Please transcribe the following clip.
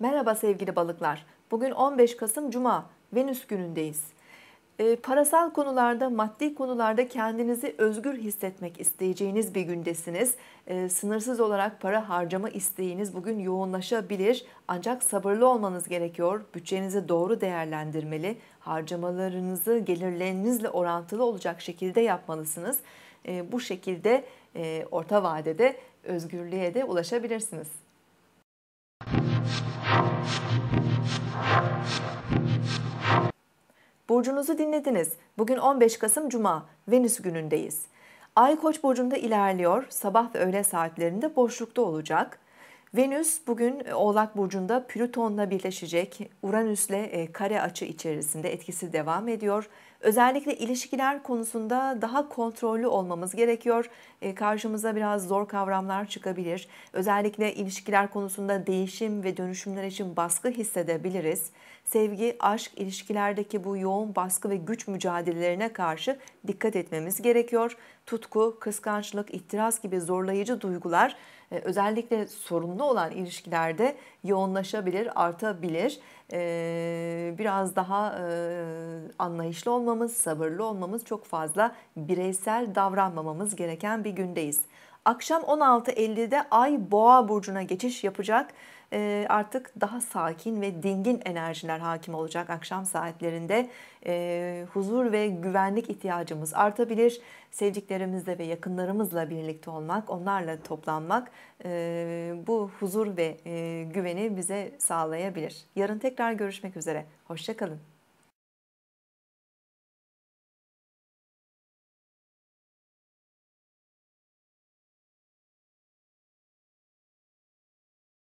Merhaba sevgili balıklar. Bugün 15 Kasım Cuma, Venüs günündeyiz e, parasal konularda, maddi konularda kendinizi özgür hissetmek isteyeceğiniz bir gündesiniz. Ee, sınırsız olarak para harcama isteğiniz bugün yoğunlaşabilir. Ancak sabırlı olmanız gerekiyor. Bütçenizi doğru değerlendirmeli. Harcamalarınızı gelirlerinizle orantılı olacak şekilde yapmalısınız. Ee, bu şekilde e, orta vadede özgürlüğe de ulaşabilirsiniz. Burcunuzu dinlediniz. Bugün 15 Kasım Cuma, Venüs günündeyiz. Ay Koç burcunda ilerliyor. Sabah ve öğle saatlerinde boşlukta olacak. Venüs bugün e, Oğlak Burcu'nda Plüton'la birleşecek. Uranüs'le e, kare açı içerisinde etkisi devam ediyor. Özellikle ilişkiler konusunda daha kontrollü olmamız gerekiyor. E, karşımıza biraz zor kavramlar çıkabilir. Özellikle ilişkiler konusunda değişim ve dönüşümler için baskı hissedebiliriz. Sevgi, aşk, ilişkilerdeki bu yoğun baskı ve güç mücadelelerine karşı dikkat etmemiz gerekiyor. Tutku, kıskançlık, itiraz gibi zorlayıcı duygular e, özellikle sorunlu anlamda olan ilişkilerde yoğunlaşabilir, artabilir. Ee, biraz daha e, anlayışlı olmamız, sabırlı olmamız, çok fazla bireysel davranmamamız gereken bir gündeyiz. Akşam 16.50'de Ay Boğa burcuna geçiş yapacak. E, artık daha sakin ve dingin enerjiler hakim olacak akşam saatlerinde. E, huzur ve güvenlik ihtiyacımız artabilir. Sevdiklerimizle ve yakınlarımızla birlikte olmak, onlarla toplanmak e, bu huzur ve e, güveni bize sağlayabilir. Yarın tekrar görüşmek üzere. Hoşçakalın.